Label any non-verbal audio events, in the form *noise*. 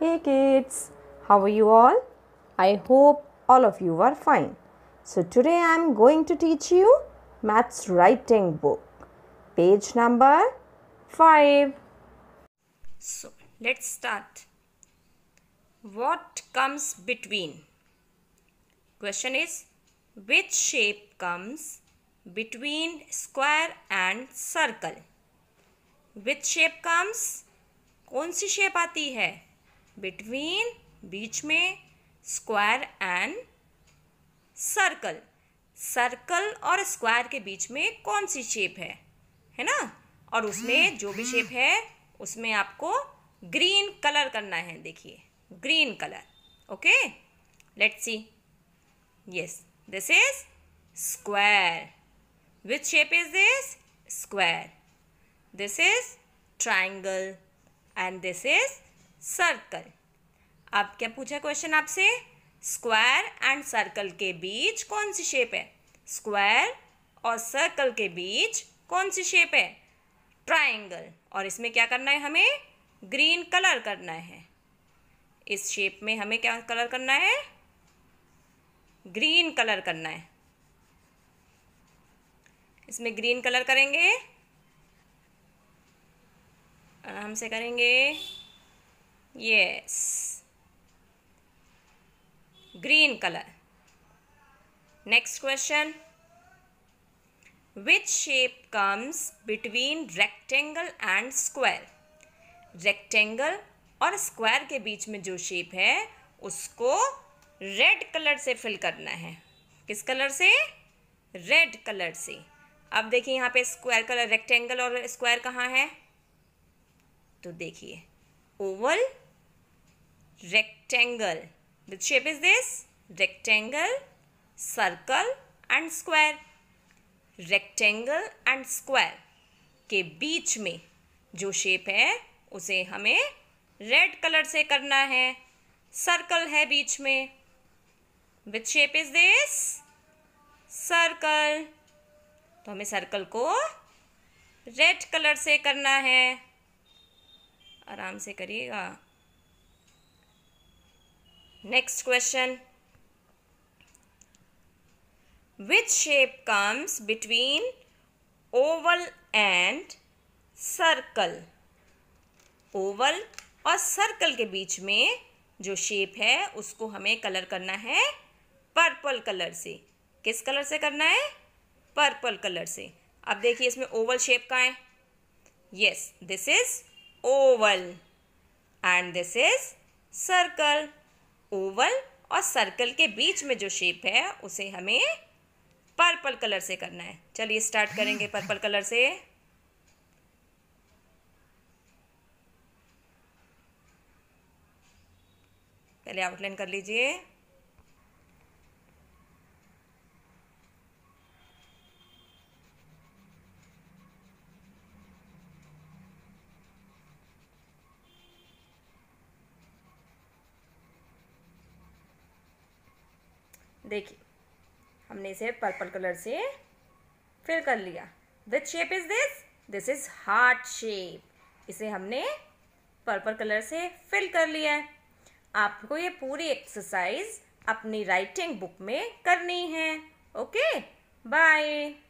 Hey kids, how are you all? I hope all of you are fine. So today I am going to teach you maths writing book. Page number 5. So let's start. What comes between? Question is which shape comes between square and circle? Which shape comes? कौन सी shape आती है between बीच में square and circle circle और square के बीच में कौन सी शेप है है ना और उसमें hmm. जो भी शेप hmm. है उसमें आपको ग्रीन कलर करना है देखिए green colour okay let's see yes this is square which shape is this square this is triangle and this is circle अब क्या पूछा क्वेश्चन आपसे स्क्वायर एंड सर्कल के बीच कौन सी शेप है स्क्वायर और सर्कल के बीच कौन सी शेप है ट्राइंगल और इसमें क्या करना है हमें ग्रीन कलर करना है इस शेप में हमें क्या कलर करना है ग्रीन कलर करना है इसमें ग्रीन कलर करेंगे हमसे करेंगे yes green color next question which shape comes between rectangle and square rectangle और स्क्वायर के बीच में जो शेप है उसको रेड कलर से फिल करना है किस कलर से रेड कलर से अब देखिए यहाँ पे स्क्वायर कलर रेक्टेंगल और स्क्वायर कहाँ है तो देखिए oval rectangle which shape is this rectangle circle and square rectangle and square के बीच में जो शेप है उसे हमें रेड कलर से करना है सर्कल है बीच में which shape is this circle तो हमें सर्कल को रेड कलर से करना है आराम से करिएगा next question which shape comes between oval and circle oval और सर्कल के बीच में जो शेप है उसको हमें कलर करना है पर्पल कलर से किस कलर से करना है पर्पल कलर से अब देखिए इसमें ओवल शेप का है yes this is oval and this is circle oval और सर्कल के बीच में जो शेप है उसे हमें पर्पल कलर से करना है चलिए स्टार्ट करेंगे *gasps* पर्पल कलर से पहले आउटलाइन कर लीजिए देखिए हमने इसे पर्पल कलर से फिल कर लिया which shape is this this is heart shape इसे हमने पर्पल कलर से फिल कर लिया है आपको ये पूरी एक्सरसाइज अपनी राइटिंग बुक में करनी है ओके बाय